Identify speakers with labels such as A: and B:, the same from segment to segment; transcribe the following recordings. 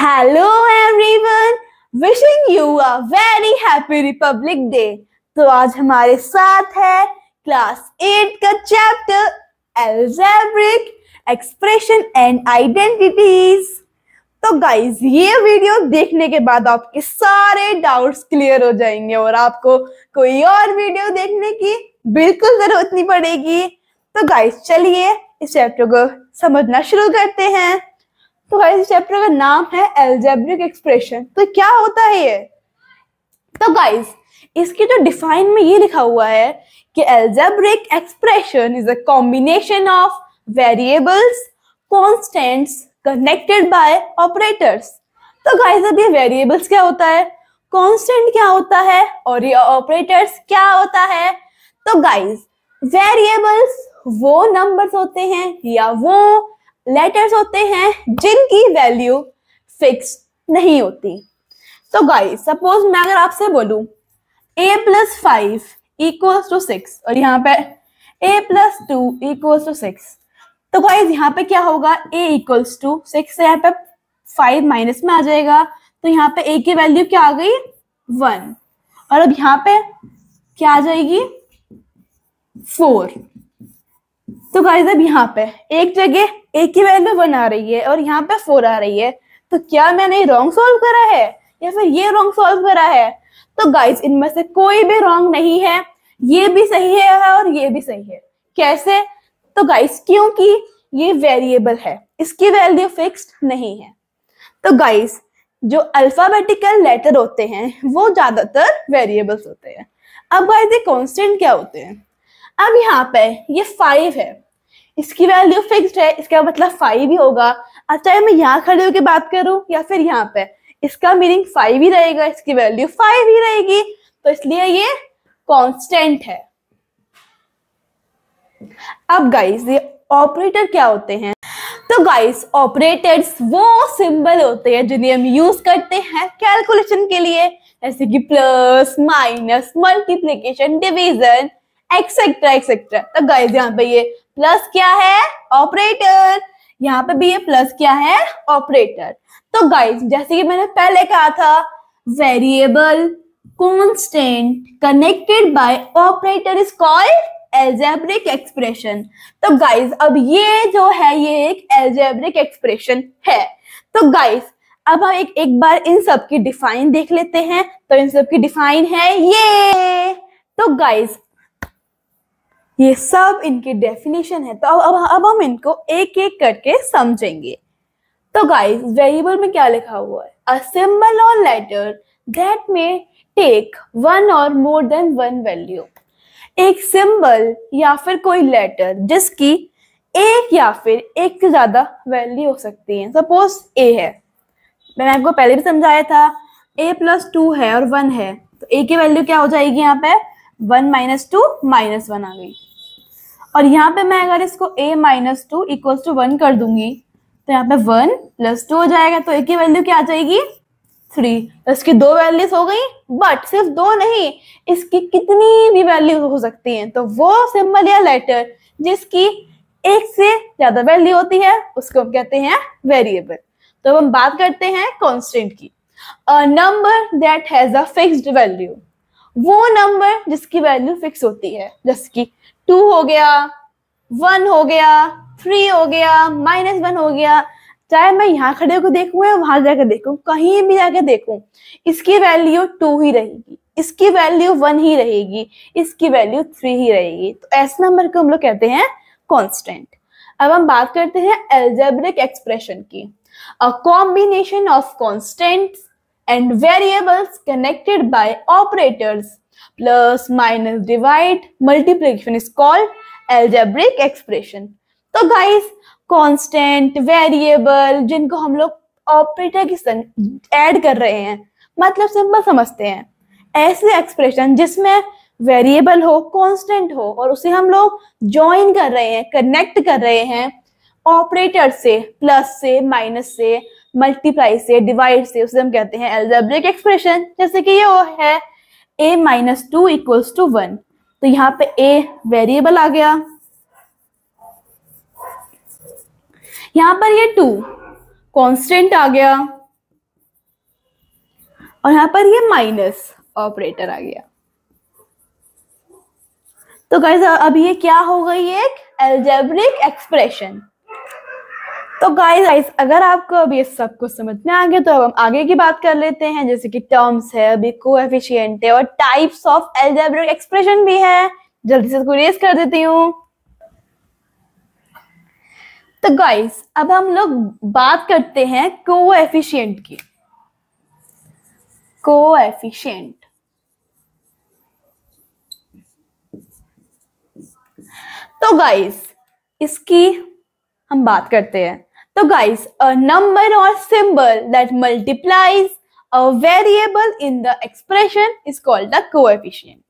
A: hello everyone wishing you a very happy Republic Day तो आज हमारे साथ है क्लास एट का chapter algebraic expression and identities तो गाइज ये वीडियो देखने के बाद आपके सारे डाउट्स क्लियर हो जाएंगे और आपको कोई और वीडियो देखने की बिल्कुल जरूरत नहीं पड़ेगी तो गाइज चलिए इस चैप्टर को समझना शुरू करते हैं तो गाइस चैप्टर का नाम है एल्जेब्रिक एक्सप्रेशन तो क्या होता है ये तो गाइस इसके जो डिफाइन में ये लिखा हुआ है कि algebraic expression is a combination of variables constants connected by operators तो गाइस अब ये वेरिएबल्स क्या होता है कॉन्स्टेंट क्या होता है और ये ऑपरेटर्स क्या होता है तो गाइस वेरिएबल्स वो नंबर्स होते हैं या वो लेटर्स होते हैं जिनकी वैल्यू फिक्स नहीं होती तो गाइस सपोज मैं अगर आपसे बोलूं a plus five equals to six और यहाँ पे a plus two equals to six तो गाइस यहाँ पे क्या होगा ए इक्वल्स टू सिक्स यहाँ पे फाइव माइनस में आ जाएगा तो यहाँ पे ए की वैल्यू क्या आ गई वन और अब यहाँ पे क्या आ जाएगी फोर तो गाइस अब यहाँ पे एक जगह ए की वैल्यू वन आ रही है और यहाँ पे फोर आ रही है तो क्या मैंने रॉन्ग सॉल्व करा है या फिर ये रॉन्ग सॉल्व करा है तो गाइज इनमें से कोई भी रॉन्ग नहीं है ये भी सही है और ये भी सही है कैसे तो गाइस क्योंकि ये वेरिएबल है इसकी वैल्यू फिक्स्ड नहीं है तो गाइस जो अल्फाबेटिकल लेटर होते हैं वो ज्यादातर वेरिएबल्स होते हैं अब गाइस ये कांस्टेंट क्या होते हैं अब यहाँ पे ये फाइव है इसकी वैल्यू फिक्स्ड है इसका मतलब फाइव ही होगा अब अच्छा, चाहे मैं यहाँ खड़े होकर बात करूं या फिर यहाँ पे इसका मीनिंग फाइव ही रहेगा इसकी वैल्यू फाइव ही रहेगी तो इसलिए ये कॉन्स्टेंट है अब गाइस ये ऑपरेटर क्या होते हैं तो गाइस ऑपरेटर्स वो सिंबल होते हैं जिन्हें हम यूज करते हैं कैलकुलेशन के लिए जैसे कि plus minus multiplication division etcetera etcetera तो गाइस यहाँ पे ये प्लस क्या है ऑपरेटर यहाँ पे भी ये प्लस क्या है ऑपरेटर तो गाइस जैसे कि मैंने पहले कहा था variable constant connected by operator is called algebraic expression तो गाइज अब ये जो है ये एक एल्जेब्रिक एक्सप्रेशन है तो गाइज अब हम एक एक बार इन सब की डिफाइन देख लेते हैं तो इन सब की डिफाइन है ये तो गाइज ये सब इनके डेफिनेशन है तो अब अब हम इनको एक एक करके समझेंगे तो गाइस वेरिएबल में क्या लिखा हुआ है अ सिंबल और letter that may take one और मोर देन वन वैल्यू एक सिंबल या फिर कोई लेटर जिसकी एक या फिर एक से ज्यादा वैल्यू हो सकती है सपोज ए है मैंने आपको पहले भी समझाया था ए प्लस टू है और वन है तो ए की वैल्यू क्या हो जाएगी यहाँ पे one minus two minus one आ गई और यहाँ पे मैं अगर इसको a minus two equals to one कर दूंगी तो यहाँ पे वन प्लस टू हो जाएगा तो ए की वैल्यू क्या आ जाएगी थ्री तो इसकी दो वैल्यूज हो गई बट सिर्फ दो नहीं इसकी कितनी भी वैल्यूज हो सकती हैं तो वो सिंबल या लेटर जिसकी एक से ज्यादा वैल्यू होती है उसको हम कहते हैं वेरिएबल तो हम बात करते हैं कॉन्स्टेंट की a number that has a fixed value वो नंबर जिसकी वैल्यू फिक्स होती है जैसे कि टू हो गया वन हो गया थ्री हो गया माइनस वन हो गया चाहे मैं यहाँ खड़े को देखूं या वहां जाकर देखूं कहीं भी जाकर देखूं इसकी वैल्यू टू ही रहेगी इसकी वैल्यू वन ही रहेगी इसकी वैल्यू थ्री ही रहेगी तो ऐसे नंबर को हम लोग कहते हैं कॉन्स्टेंट अब हम बात करते हैं एल्जेब्रिक एक्सप्रेशन की a combination of constant and variables connected by operators plus minus divide multiplication is called algebraic expression तो गाइस कांस्टेंट वेरिएबल जिनको हम लोग ऑपरेटर की संग ऐड कर रहे हैं मतलब सिंपल समझते हैं ऐसे एक्सप्रेशन जिसमें वेरिएबल हो कांस्टेंट हो और उसे हम लोग ज्वाइन कर रहे हैं कनेक्ट कर रहे हैं ऑपरेटर से प्लस से माइनस से मल्टीप्लाई से डिवाइड से उसे हम कहते हैं एल्जेब्रिक एक्सप्रेशन जैसे कि ये वो है a minus two equals to one तो यहाँ पे ए वेरिएबल आ गया यहां पर ये टू कांस्टेंट आ गया और यहां पर ये माइनस ऑपरेटर आ गया तो गाइज अब ये क्या हो गई एक एल्जेब्रिक एक्सप्रेशन तो गाइस गाइस अगर आपको अभी ये सब कुछ समझ में आ गया तो अब हम आगे की बात कर लेते हैं जैसे कि टर्म्स है अभी कोएफिशिएंट है और टाइप्स ऑफ एल्जेब्रिक एक्सप्रेशन भी है जल्दी से इसको रेस कर देती हूँ तो गाइस अब हम लोग बात करते हैं कोएफिशिएंट की कोएफिशिएंट तो गाइस इसकी हम बात करते हैं तो गाइस अ नंबर और symbol that multiplies a variable in the expression is called the coefficient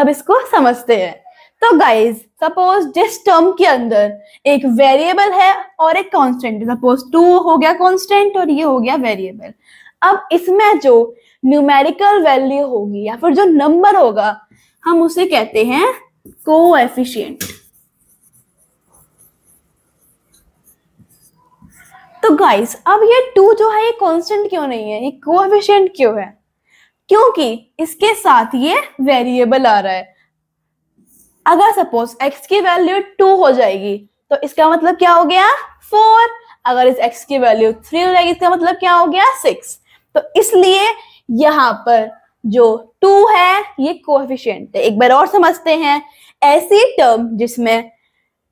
A: अब इसको समझते हैं तो गाइस सपोज जिस टर्म के अंदर एक वेरिएबल है और एक कांस्टेंट सपोज टू हो गया कांस्टेंट और ये हो गया वेरिएबल अब इसमें जो न्यूमेरिकल वैल्यू होगी या फिर जो नंबर होगा हम उसे कहते हैं कोएफिशिएंट तो गाइस अब ये टू जो है ये कॉन्स्टेंट क्यों नहीं है ये कोएफिशिएंट क्यों है क्योंकि इसके साथ ये वेरिएबल आ रहा है अगर सपोज एक्स की वैल्यू टू हो जाएगी तो इसका मतलब क्या हो गया फोर अगर इस एक्स की वैल्यू थ्री हो जाएगी इसका मतलब क्या हो गया सिक्स तो इसलिए यहां पर जो टू है ये कोएफिशिएंट है एक बार और समझते हैं ऐसी टर्म जिसमें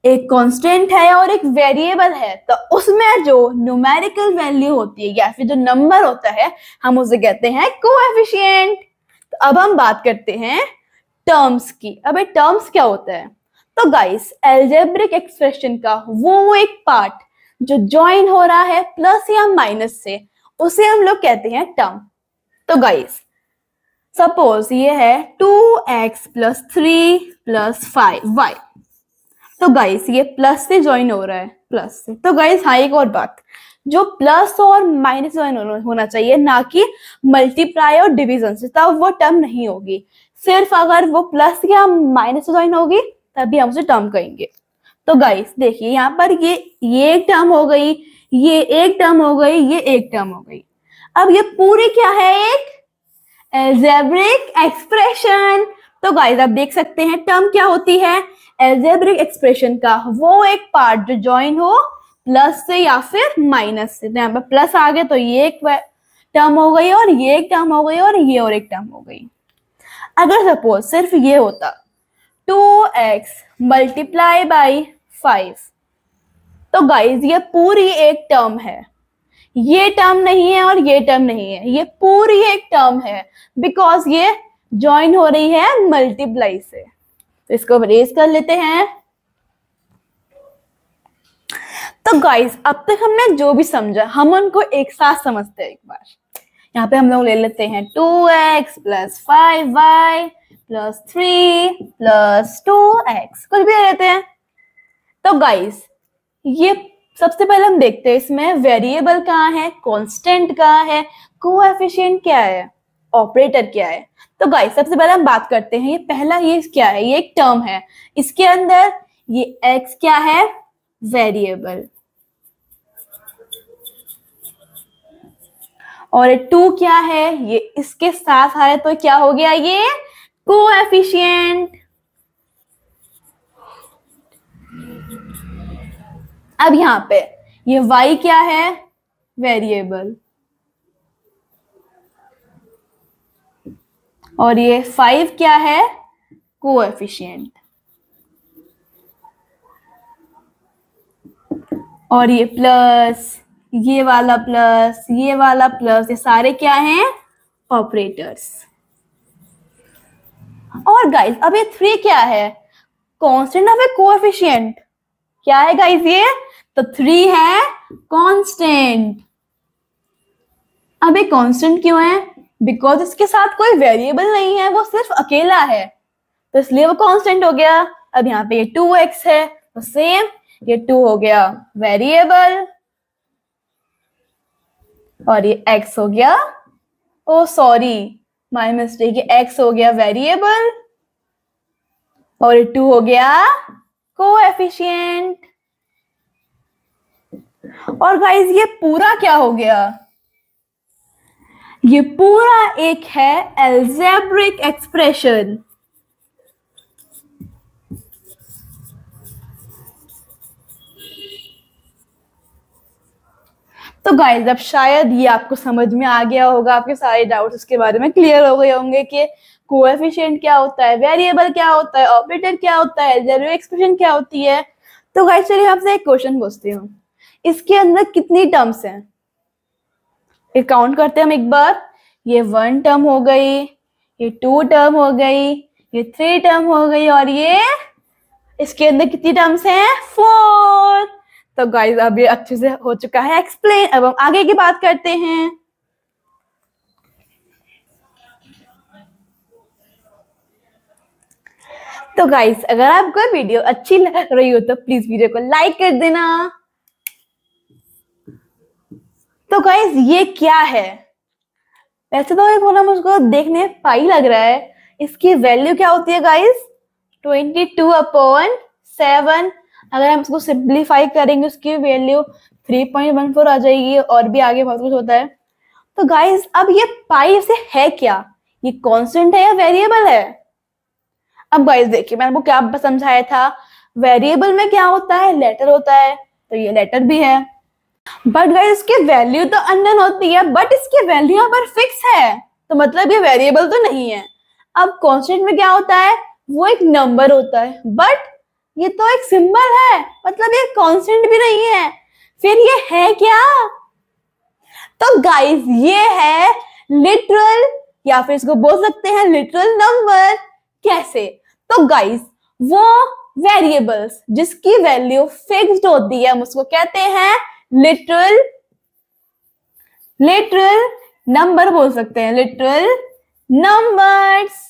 A: एक कांस्टेंट है और एक वेरिएबल है तो उसमें जो न्यूमेरिकल वैल्यू होती है या फिर जो नंबर होता है हम उसे कहते हैं कोएफिशिएंट तो अब हम बात करते हैं टर्म्स की अब टर्म्स क्या होता है तो गाइस एल्जेब्रिक एक्सप्रेशन का वो एक पार्ट जो ज्वाइन हो रहा है प्लस या माइनस से उसे हम लोग कहते हैं टर्म तो गाइस सपोज ये है two x plus three plus five y तो गाइस ये प्लस से ज्वाइन हो रहा है प्लस से तो गाइस हाँ एक और बात जो प्लस और माइनस ज्वाइन होना चाहिए ना कि मल्टीप्लाई और डिविजन से तब वो टर्म नहीं होगी सिर्फ अगर वो प्लस या माइनस ज्वाइन होगी तभी हम उसे टर्म कहेंगे तो गाइस देखिए यहाँ पर ये ये एक टर्म हो गई ये एक टर्म हो गई ये एक टर्म हो गई अब ये पूरी क्या है एक एल्जेब्रिक एक्सप्रेशन तो गाइस आप देख सकते हैं टर्म क्या होती है एल्जेब्रिक एक्सप्रेशन का वो एक पार्ट जो ज्वाइन हो प्लस से या फिर माइनस से तो यहाँ पे प्लस आ गया तो ये एक टर्म हो गई और ये एक टर्म हो गई और ये और एक टर्म हो गई अगर सपोज सिर्फ ये होता two x multiply by five तो गाइज ये पूरी एक टर्म है ये टर्म नहीं है और ये टर्म नहीं है ये पूरी एक टर्म है बिकॉज ये ज्वाइन हो रही है मल्टीप्लाई से तो इसको रेज कर लेते हैं तो गाइस अब तक हमने जो भी समझा हम उनको एक साथ समझते हैं एक बार यहाँ पे हम लोग ले लेते हैं two x plus five y plus three plus two x कुछ भी ले लेते हैं तो गाइस ये सबसे पहले हम देखते हैं इसमें वेरिएबल कहाँ है कांस्टेंट कहाँ है कोएफिशिएंट क्या है ऑपरेटर क्या है तो गाइस सबसे पहले हम बात करते हैं ये पहला ये क्या है ये एक टर्म है इसके अंदर ये एक्स क्या है वेरिएबल और टू क्या है ये इसके साथ आ रहा तो क्या हो गया ये को एफिशियंट अब यहां पे ये y क्या है वेरिएबल और ये फाइव क्या है कोएफिशिएंट और ये प्लस ये वाला प्लस ये वाला प्लस ये सारे क्या हैं ऑपरेटर्स और गाइस अब ये थ्री क्या है कांस्टेंट ए कोएफिशिएंट क्या है गाइस ये तो थ्री है कांस्टेंट अब ये कांस्टेंट क्यों है बिकॉज इसके साथ कोई वेरिएबल नहीं है वो सिर्फ अकेला है तो इसलिए वो कॉन्स्टेंट हो गया अब यहाँ पे ये टू एक्स है तो सेम ये टू हो गया वेरिएबल और ये एक्स हो गया ओ सॉरी माय मिस्टेक ये एक्स हो गया वेरिएबल और ये टू हो गया को एफिशियंट और गाइज ये पूरा क्या हो गया ये पूरा एक है एल्जेब्रिक एक्सप्रेशन तो गाइस अब शायद ये आपको समझ में आ गया होगा आपके सारे डाउट्स इसके बारे में क्लियर हो गए होंगे कि कोएफिशिएंट क्या होता है वेरिएबल क्या होता है ऑपरेटर क्या होता है एल्जेब्रिक एक्सप्रेशन क्या होती है तो गाइज चलिए आपसे एक क्वेश्चन पूछती हूँ इसके अंदर कितनी टर्म्स हैं फिर काउंट करते हैं हम एक बार ये वन टर्म हो गई ये टू टर्म हो गई ये थ्री टर्म हो गई और ये इसके अंदर कितनी टर्म्स हैं फोर तो गाइस अब ये अच्छे से हो चुका है एक्सप्लेन अब हम आगे की बात करते हैं तो गाइस अगर आपको वीडियो अच्छी लग रही हो तो प्लीज वीडियो को लाइक कर देना तो गाइज ये क्या है वैसे तो ये बोला मुझको देखने पाई लग रहा है इसकी वैल्यू क्या होती है guys twenty two upon seven अगर हम इसको सिंप्लीफाई करेंगे उसकी value three point one four आ जाएगी और भी आगे बहुत कुछ होता है तो गाइज अब ये पाई से है क्या ये कॉन्स्टेंट है या वेरिएबल है अब गाइज देखिए मैंने आपको क्या समझाया था वेरिएबल में क्या होता है लेटर होता है तो ये लेटर भी है बट गाइस इसकी वैल्यू तो अननोन होती है बट इसकी वैल्यू यहाँ पर फिक्स है तो मतलब ये वेरिएबल तो नहीं है अब कॉन्स्टेंट में क्या होता है वो एक नंबर होता है बट ये तो एक सिंबल है मतलब ये कांस्टेंट भी नहीं है फिर ये है क्या तो गाइस ये है लिटरल या फिर इसको बोल सकते हैं लिटरल नंबर कैसे तो गाइस वो वेरिएबल्स जिसकी वैल्यू फिक्स्ड होती है हम उसको कहते हैं लिटरल लिटरल नंबर बोल सकते हैं लिटरल नंबर्स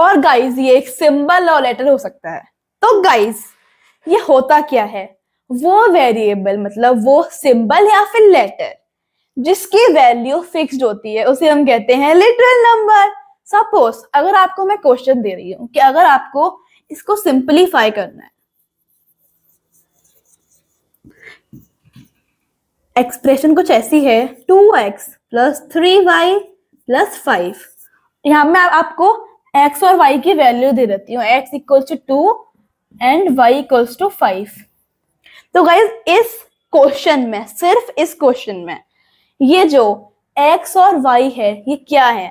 A: और गाइस ये एक सिंबल और लेटर हो सकता है तो गाइस ये होता क्या है वो वेरिएबल मतलब वो सिंबल या फिर लेटर जिसकी वैल्यू फिक्स्ड होती है उसे हम कहते हैं लिटरल नंबर सपोज अगर आपको मैं क्वेश्चन दे रही हूं कि अगर आपको इसको सिंपलीफाई करना है एक्सप्रेशन कुछ ऐसी है two x plus three y plus five यहाँ में आपको एक्स और वाई की वैल्यू दे देती हूँ x equals to two and y equals to five तो गाइज इस क्वेश्चन में सिर्फ इस क्वेश्चन में ये जो एक्स और वाई है ये क्या है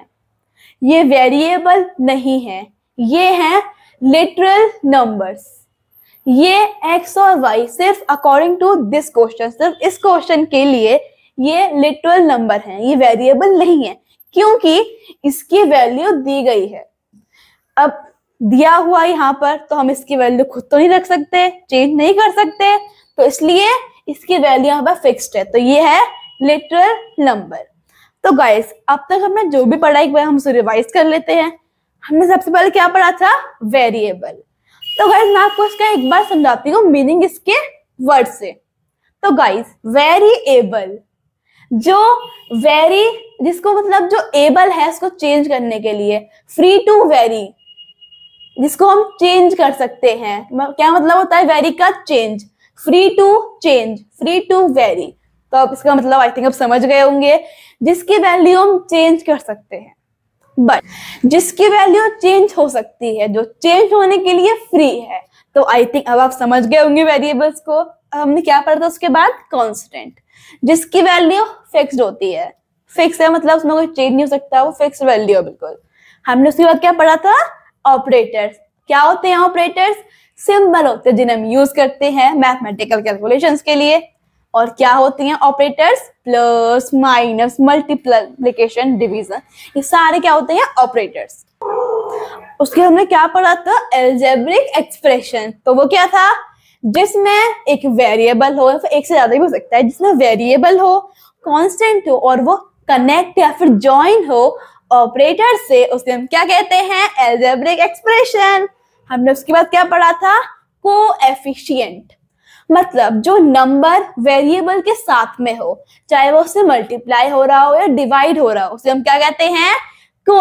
A: ये वेरिएबल नहीं है ये है लिटरल नंबर्स ये एक्स और वाई सिर्फ अकॉर्डिंग टू दिस क्वेश्चन सिर्फ इस क्वेश्चन के लिए ये लिटरल नंबर है ये वेरिएबल नहीं है क्योंकि इसकी वैल्यू दी गई है अब दिया हुआ यहाँ पर तो हम इसकी वैल्यू खुद तो नहीं रख सकते चेंज नहीं कर सकते तो इसलिए इसकी वैल्यू यहाँ पर फिक्स्ड है तो ये है लिटरल नंबर तो गाइस अब तक हमने जो भी पढ़ाई हुआ हम उसे रिवाइज कर लेते हैं हमने सबसे पहले क्या पढ़ा था वेरिएबल तो गाइज मैं आपको इसका एक बार समझाती हूँ मीनिंग इसके वर्ड से तो गाइज वेरी एबल जो वेरी जिसको मतलब जो एबल है उसको चेंज करने के लिए फ्री टू वेरी जिसको हम चेंज कर सकते हैं क्या मतलब होता है वेरी का change free to change free to vary तो आप इसका मतलब आई थिंक आप समझ गए होंगे जिसकी वैल्यू हम चेंज कर सकते हैं बट जिसकी वैल्यू चेंज हो सकती है जो चेंज होने के लिए फ्री है तो आई थिंक अब आप समझ गए होंगे वेरिएबल्स को हमने क्या पढ़ा था उसके बाद कॉन्स्टेंट जिसकी वैल्यू फिक्स्ड होती है फिक्स है मतलब उसमें कोई चेंज नहीं हो सकता वो फिक्स वैल्यू है बिल्कुल हमने उसके बाद क्या पढ़ा था ऑपरेटर्स क्या होते हैं ऑपरेटर्स सिंबल होते हैं जिन्हें हम यूज करते हैं मैथमेटिकल कैलकुलेशंस के लिए और क्या होती हैं operators plus minus multiplication division ये सारे क्या होते हैं ऑपरेटर्स उसके हमने क्या पढ़ा था एल्जेब्रिक एक्सप्रेशन तो वो क्या था जिसमें एक वेरिएबल हो या फिर एक से ज्यादा भी हो सकता है जिसमें वेरिएबल हो कांस्टेंट हो और वो कनेक्ट या फिर ज्वाइन हो ऑपरेटर से उसे हम क्या कहते हैं एल्जेब्रिक एक्सप्रेशन हमने उसके बाद क्या पढ़ा था को एफिशियंट मतलब जो नंबर वेरिएबल के साथ में हो चाहे वो उससे मल्टीप्लाई हो रहा हो या डिवाइड हो रहा हो उसे हम क्या कहते हैं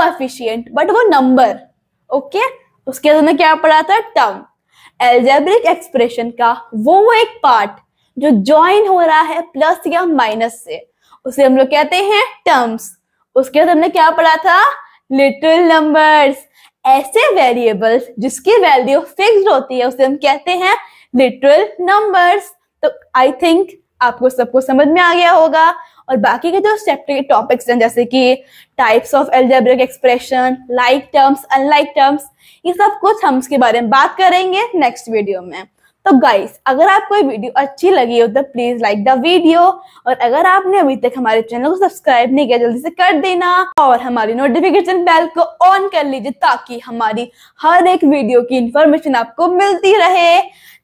A: एफिशियंट बट वो नंबर ओके उसके अंदर क्या पढ़ा था टर्म एल्जेब्रिक एक्सप्रेशन का वो एक पार्ट जो ज्वाइन हो रहा है प्लस या माइनस से उसे हम लोग कहते हैं टर्म्स उसके बाद हमने क्या पढ़ा था लिटिल नंबर्स ऐसे वेरिएबल्स जिसकी वैल्यू फिक्स्ड होती है उसे हम कहते हैं लिटरल नंबर्स तो आई थिंक आपको सबको समझ में आ गया होगा और बाकी के जो चैप्टर के टॉपिक्स हैं जैसे कि types of algebraic expression like terms unlike terms ये सब कुछ हम उसके बारे में बात करेंगे नेक्स्ट वीडियो में तो गाइस अगर आपको ये वीडियो अच्छी लगी हो तो प्लीज लाइक द वीडियो और अगर आपने अभी तक हमारे चैनल को सब्सक्राइब नहीं किया जल्दी से कर देना और हमारी नोटिफिकेशन बेल को ऑन कर लीजिए ताकि हमारी हर एक वीडियो की इंफॉर्मेशन आपको मिलती रहे